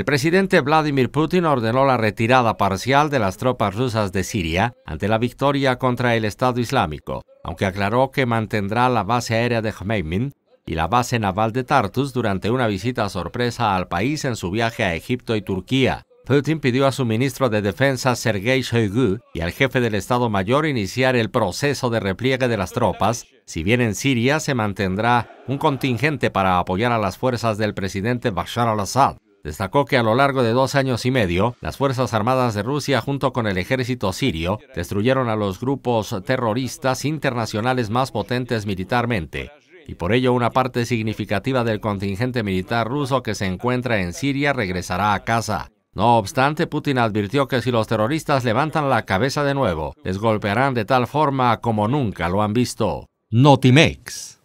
El presidente Vladimir Putin ordenó la retirada parcial de las tropas rusas de Siria ante la victoria contra el Estado Islámico, aunque aclaró que mantendrá la base aérea de Khmeimim y la base naval de Tartus durante una visita sorpresa al país en su viaje a Egipto y Turquía. Putin pidió a su ministro de Defensa Sergei Shoigu y al jefe del Estado Mayor iniciar el proceso de repliegue de las tropas, si bien en Siria se mantendrá un contingente para apoyar a las fuerzas del presidente Bashar al-Assad. Destacó que a lo largo de dos años y medio, las Fuerzas Armadas de Rusia junto con el ejército sirio destruyeron a los grupos terroristas internacionales más potentes militarmente, y por ello una parte significativa del contingente militar ruso que se encuentra en Siria regresará a casa. No obstante, Putin advirtió que si los terroristas levantan la cabeza de nuevo, les golpearán de tal forma como nunca lo han visto. Notimex.